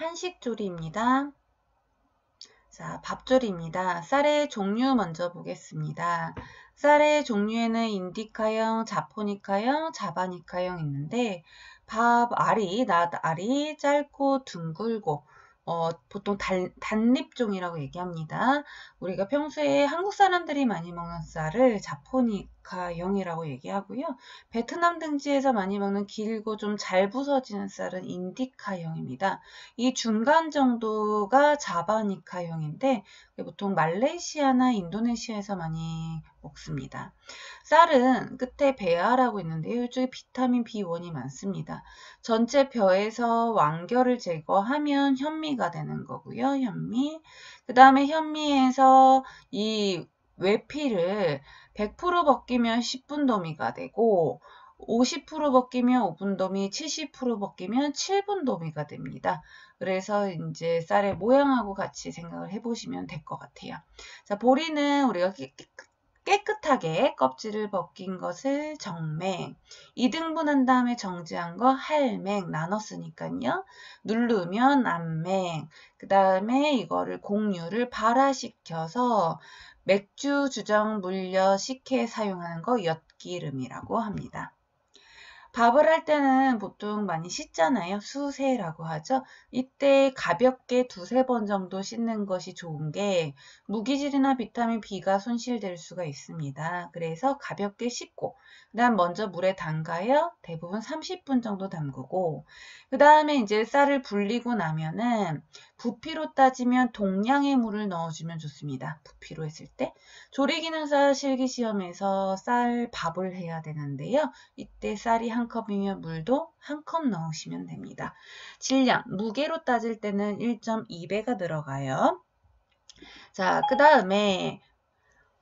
한식조리입니다. 자, 밥조리입니다. 쌀의 종류 먼저 보겠습니다. 쌀의 종류에는 인디카형, 자포니카형, 자바니카형 있는데 밥 알이, 낫 알이 짧고 둥글고 어, 보통 단, 단립종이라고 얘기합니다. 우리가 평소에 한국 사람들이 많이 먹는 쌀을 자포니 아라카형이라고 얘기하고요. 베트남 등지에서 많이 먹는 길고 좀 잘 부서지는 쌀은 인디카형입니다. 이 중간 정도가 자바니카형인데 보통 말레이시아나 인도네시아에서 많이 먹습니다. 쌀은 끝에 배아라고 있는데요. 이쪽에 비타민 B1이 많습니다. 전체 벼에서 왕결을 제거하면 현미가 되는 거고요. 현미. 그 다음에 현미에서 이 외피를 100% 벗기면 10분 더미가 되고 50% 벗기면 5분 더미, 70% 벗기면 7분 더미가 됩니다. 그래서 이제 쌀의 모양하고 같이 생각을 해보시면 될 것 같아요. 자, 보리는 우리가 깨끗하게 껍질을 벗긴 것을 정맹, 2등분한 다음에 정지한 거 할맹 나눴으니까요. 누르면 안맹, 그 다음에 이거를 공유를 발화시켜서 맥주, 주정, 물엿, 식혜 사용하는 거 엿기름이라고 합니다. 밥을 할 때는 보통 많이 씻잖아요. 수세라고 하죠. 이때 가볍게 두세 번 정도 씻는 것이 좋은 게 무기질이나 비타민 B가 손실될 수가 있습니다. 그래서 가볍게 씻고 그다음 먼저 물에 담가요. 대부분 30분 정도 담그고 그다음에 이제 쌀을 불리고 나면은 부피로 따지면 동량의 물을 넣어주면 좋습니다. 부피로 했을 때. 조리기능사 실기시험에서 쌀 밥을 해야 되는데요. 이때 쌀이 한 컵이면 물도 한 컵 넣으시면 됩니다. 질량, 무게로 따질 때는 1.2배가 들어가요. 자, 그 다음에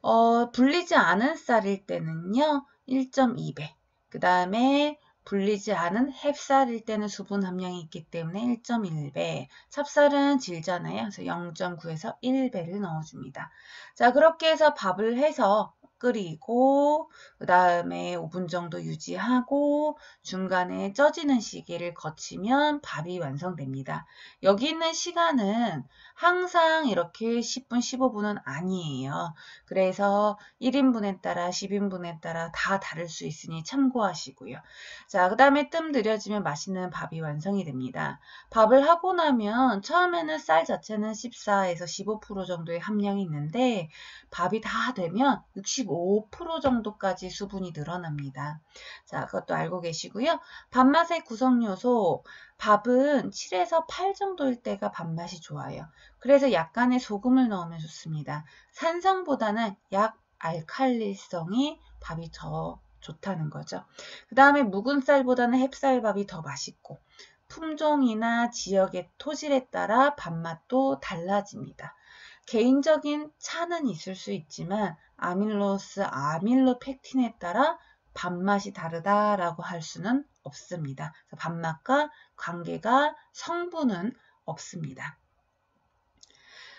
어, 불리지 않은 쌀일 때는요. 1.2배. 그 다음에 불리지 않은 햅쌀일 때는 수분 함량이 있기 때문에 1.1배, 찹쌀은 질잖아요. 그래서 0.9에서 1배를 넣어줍니다. 자, 그렇게 해서 밥을 해서 끓이고 그 다음에 5분 정도 유지하고 중간에 쪄지는 시기를 거치면 밥이 완성됩니다. 여기 있는 시간은 항상 이렇게 10분, 15분은 아니에요. 그래서 1인분에 따라 10인분에 따라 다 다를 수 있으니 참고하시고요. 자, 그 다음에 뜸 들여지면 맛있는 밥이 완성이 됩니다. 밥을 하고 나면 처음에는 쌀 자체는 14에서 15% 정도의 함량이 있는데 밥이 다 되면 65 25% 정도까지 수분이 늘어납니다. 자, 그것도 알고 계시고요. 밥맛의 구성 요소, 밥은 7에서 8 정도일 때가 밥맛이 좋아요. 그래서 약간의 소금을 넣으면 좋습니다. 산성보다는 약 알칼리성이 밥이 더 좋다는 거죠. 그 다음에 묵은 쌀보다는 햅쌀밥이 더 맛있고 품종이나 지역의 토질에 따라 밥맛도 달라집니다. 개인적인 차는 있을 수 있지만 아밀로스 아밀로펙틴에 따라 밥맛이 다르다라고 할 수는 없습니다. 밥맛과 관계가 성분은 없습니다.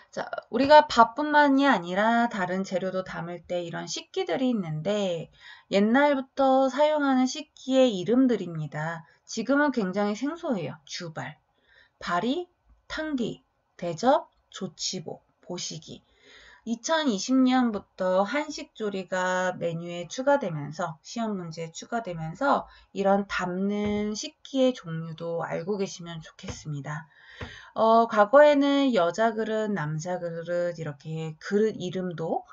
자, 우리가 밥뿐만이 아니라 다른 재료도 담을 때 이런 식기들이 있는데 옛날부터 사용하는 식기의 이름들입니다. 지금은 굉장히 생소해요. 주발, 발이, 탕기, 대접, 조치복, 보시기. 2020년부터 한식 조리가 메뉴에 추가되면서 시험 문제에 추가되면서 이런 담는 식기의 종류도 알고 계시면 좋겠습니다. 어, 과거에는 여자 그릇, 남자 그릇 이렇게 그릇 이름도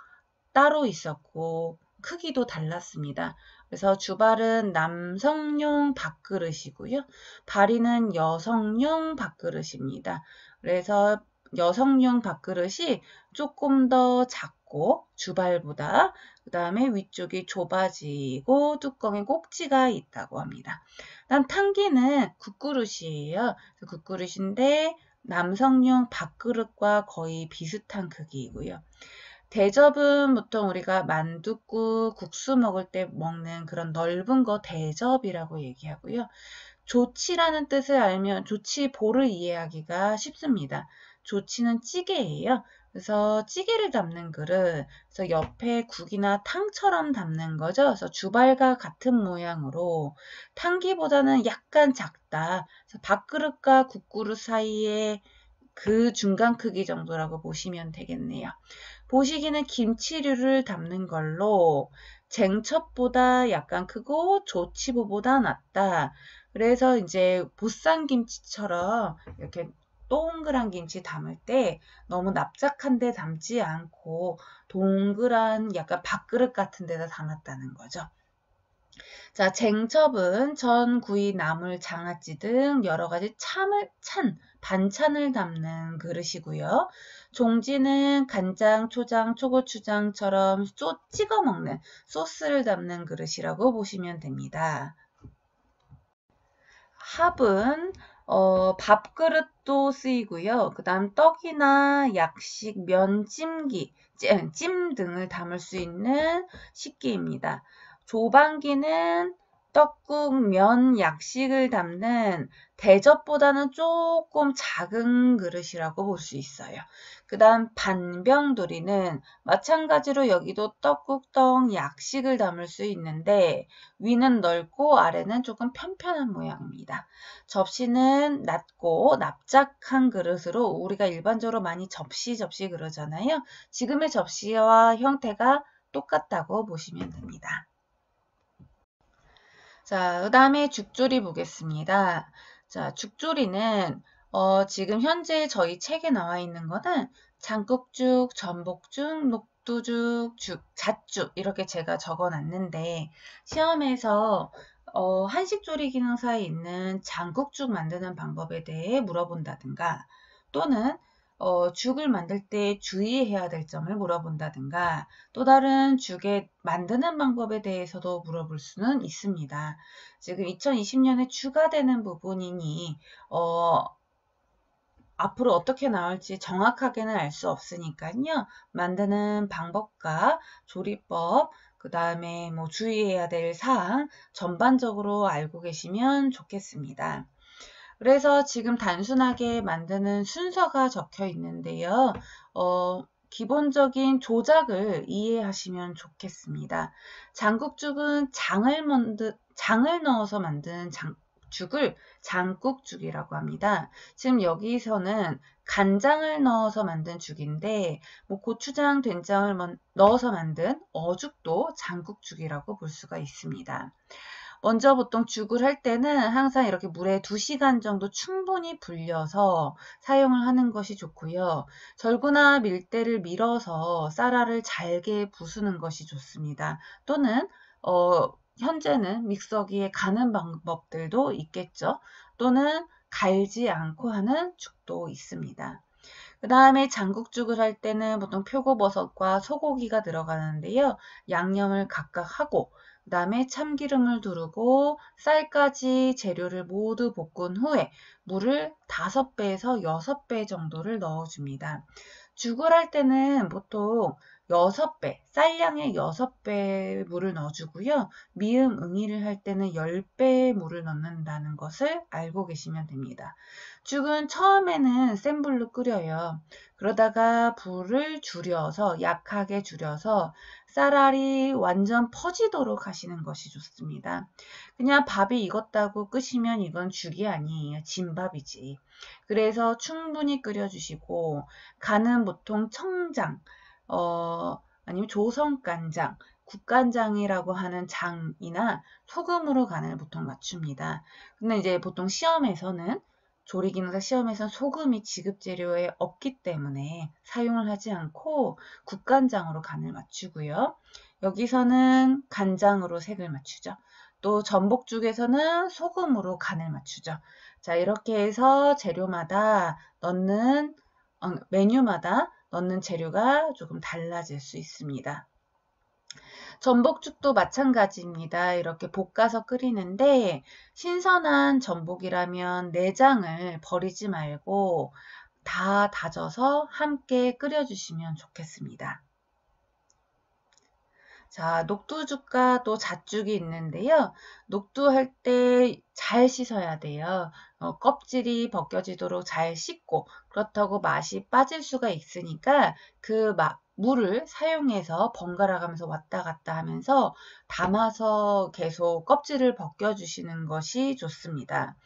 따로 있었고 크기도 달랐습니다. 그래서 주발은 남성용 밥그릇이고요. 발이는 여성용 밥그릇입니다. 그래서 여성용 밥그릇이 조금 더 작고 주발보다 그 다음에 위쪽이 좁아지고 뚜껑에 꼭지가 있다고 합니다. 다음 탕기는 국그릇이에요. 국그릇인데 남성용 밥그릇과 거의 비슷한 크기이고요. 대접은 보통 우리가 만둣국, 국수 먹을 때 먹는 그런 넓은 거 대접이라고 얘기하고요. 조치라는 뜻을 알면 조치볼을 이해하기가 쉽습니다. 조치는 찌개예요. 그래서 찌개를 담는 그릇, 그래서 옆에 국이나 탕처럼 담는 거죠. 그래서 주발과 같은 모양으로 탕기보다는 약간 작다. 그래서 밥그릇과 국그릇 사이에 그 중간 크기 정도라고 보시면 되겠네요. 보시기는 김치류를 담는 걸로 쟁첩보다 약간 크고 조치보보다 낫다 그래서 이제 보쌈 김치처럼 이렇게 동그란 김치 담을 때 너무 납작한데 담지 않고 동그란 약간 밥그릇 같은 데다 담았다는 거죠. 자, 쟁첩은 전, 구이, 나물, 장아찌 등 여러 가지 참을, 찬, 반찬을 담는 그릇이고요. 종지는 간장, 초장, 초고추장처럼 쏘, 찍어 먹는 소스를 담는 그릇이라고 보시면 됩니다. 합은 어, 밥그릇도 쓰이고요. 그 다음 떡이나 약식, 면, 찜기, 찜, 찜 등을 담을 수 있는 식기입니다. 조반기는 떡국, 면, 약식을 담는 대접보다는 조금 작은 그릇이라고 볼 수 있어요. 그 다음 반병도리는 마찬가지로 여기도 떡국, 떡, 약식을 담을 수 있는데 위는 넓고 아래는 조금 편편한 모양입니다. 접시는 낮고 납작한 그릇으로 우리가 일반적으로 많이 접시, 접시 그러잖아요. 지금의 접시와 형태가 똑같다고 보시면 됩니다. 자, 그 다음에 죽조리 보겠습니다. 자, 죽조리는 어, 지금 현재 저희 책에 나와 있는 거는 장국죽, 전복죽, 녹두죽, 죽, 잣죽 이렇게 제가 적어놨는데 시험에서 어, 한식조리 기능사에 있는 장국죽 만드는 방법에 대해 물어본다든가 또는 어, 죽을 만들 때 주의해야 될 점을 물어본다든가 또 다른 죽의 만드는 방법에 대해서도 물어볼 수는 있습니다. 지금 2020년에 추가되는 부분이니 어, 앞으로 어떻게 나올지 정확하게는 알 수 없으니까요. 만드는 방법과 조리법, 그 다음에 뭐 주의해야 될 사항 전반적으로 알고 계시면 좋겠습니다. 그래서 지금 단순하게 만드는 순서가 적혀 있는데요. 어, 기본적인 조작을 이해하시면 좋겠습니다. 장국죽은 장을, 만드, 장을 넣어서 만든 장, 죽을 장국죽이라고 합니다. 지금 여기서는 간장을 넣어서 만든 죽인데 뭐 고추장, 된장을 넣어서 만든 어죽도 장국죽이라고 볼 수가 있습니다. 먼저 보통 죽을 할 때는 항상 이렇게 물에 2시간 정도 충분히 불려서 사용을 하는 것이 좋고요. 절구나 밀대를 밀어서 쌀알을 잘게 부수는 것이 좋습니다. 또는 어, 현재는 믹서기에 가는 방법들도 있겠죠. 또는 갈지 않고 하는 죽도 있습니다. 그 다음에 장국죽을 할 때는 보통 표고버섯과 소고기가 들어가는데요. 양념을 각각 하고 그 다음에 참기름을 두르고 쌀까지 재료를 모두 볶은 후에 물을 5배에서 6배 정도를 넣어줍니다. 죽을 할 때는 보통 6배 쌀량의 6배 물을 넣어주고요. 미음 응이를 할 때는 1 0배의 물을 넣는다는 것을 알고 계시면 됩니다. 죽은 처음에는 센 불로 끓여요. 그러다가 불을 줄여서 약하게 줄여서 쌀알이 완전 퍼지도록 하시는 것이 좋습니다. 그냥 밥이 익었다고 끄시면 이건 죽이 아니에요. 진밥이지. 그래서 충분히 끓여주시고 간은 보통 청장 어, 아니면 조성간장 국간장이라고 하는 장이나 소금으로 간을 보통 맞춥니다. 근데 이제 보통 시험에서는 조리기능사 시험에서는 소금이 지급재료에 없기 때문에 사용을 하지 않고 국간장으로 간을 맞추고요. 여기서는 간장으로 색을 맞추죠. 또 전복 쪽에서는 소금으로 간을 맞추죠. 자, 이렇게 해서 재료마다 넣는 어, 메뉴마다 넣는 재료가 조금 달라질 수 있습니다. 전복죽도 마찬가지입니다. 이렇게 볶아서 끓이는데 신선한 전복이라면 내장을 버리지 말고 다 다져서 함께 끓여주시면 좋겠습니다. 자, 녹두죽과 또 잣죽이 있는데요. 녹두할 때 잘 씻어야 돼요. 어, 껍질이 벗겨지도록 잘 씻고 그렇다고 맛이 빠질 수가 있으니까 그막 물을 사용해서 번갈아 가면서 왔다 갔다 하면서 담아서 계속 껍질을 벗겨주시는 것이 좋습니다.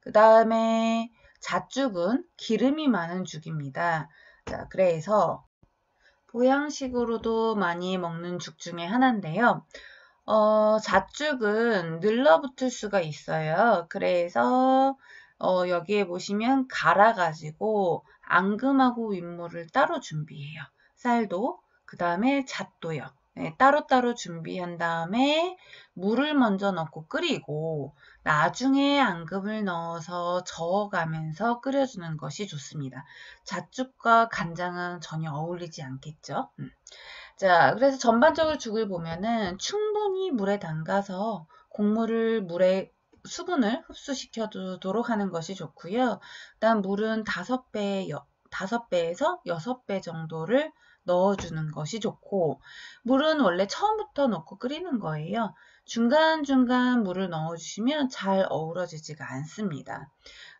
그 다음에 잣죽은 기름이 많은 죽입니다. 자, 그래서 보양식으로도 많이 먹는 죽 중에 하나인데요. 어, 잣죽은 늘러붙을 수가 있어요. 그래서 어, 여기에 보시면 갈아가지고 앙금하고 윗물을 따로 준비해요. 쌀도 그 다음에 잣도요. 네, 따로따로 준비한 다음에 물을 먼저 넣고 끓이고 나중에 앙금을 넣어서 저어가면서 끓여주는 것이 좋습니다. 잣죽과 간장은 전혀 어울리지 않겠죠. 음. 자, 그래서 전반적으로 죽을 보면은 충분히 물에 담가서 국물을 물에 수분을 흡수시켜 두도록 하는 것이 좋고요. 일단 물은 5배, 5배에서 6배 정도를 넣어주는 것이 좋고 물은 원래 처음부터 넣고 끓이는 거예요. 중간중간 물을 넣어주시면 잘 어우러지지가 않습니다.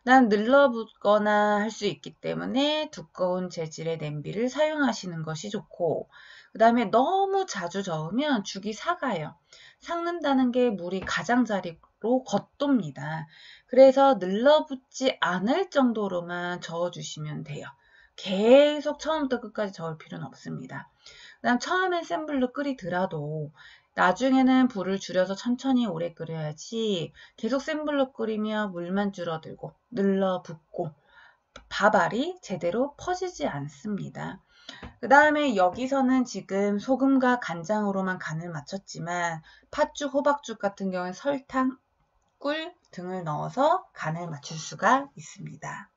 난 늘러붙거나 할 수 있기 때문에 두꺼운 재질의 냄비를 사용하시는 것이 좋고 그 다음에 너무 자주 저으면 죽이 삭아요. 삭는다는 게 물이 가장자리로 겉돕니다. 그래서 늘러붙지 않을 정도로만 저어주시면 돼요. 계속 처음부터 끝까지 저을 필요는 없습니다. 그다음 처음엔 센 불로 끓이더라도 나중에는 불을 줄여서 천천히 오래 끓여야지 계속 센 불로 끓이면 물만 줄어들고 늘러붙고 밥알이 제대로 퍼지지 않습니다. 그 다음에 여기서는 지금 소금과 간장으로만 간을 맞췄지만 팥죽, 호박죽 같은 경우에 설탕, 꿀 등을 넣어서 간을 맞출 수가 있습니다.